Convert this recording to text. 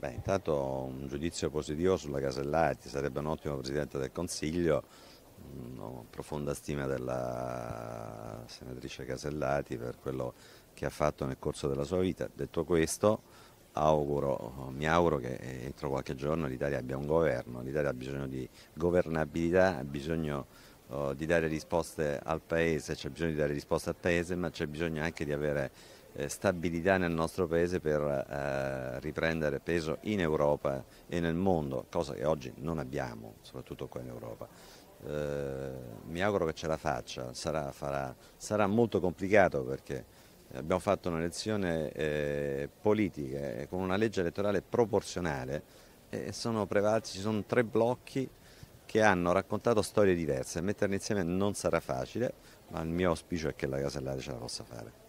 Beh, intanto un giudizio positivo sulla Casellati, sarebbe un ottimo Presidente del Consiglio, mm, ho profonda stima della senatrice Casellati per quello che ha fatto nel corso della sua vita. Detto questo, auguro, mi auguro che entro qualche giorno l'Italia abbia un governo, l'Italia ha bisogno di governabilità, ha bisogno oh, di dare risposte al Paese, c'è bisogno di dare risposte al Paese, ma c'è bisogno anche di avere eh, stabilità nel nostro paese per eh, riprendere peso in Europa e nel mondo, cosa che oggi non abbiamo, soprattutto qua in Europa. Eh, mi auguro che ce la faccia, sarà, farà, sarà molto complicato perché abbiamo fatto un'elezione eh, politica eh, con una legge elettorale proporzionale e sono prevalsi, ci sono tre blocchi che hanno raccontato storie diverse, metterle insieme non sarà facile, ma il mio auspicio è che la Casellati ce la possa fare.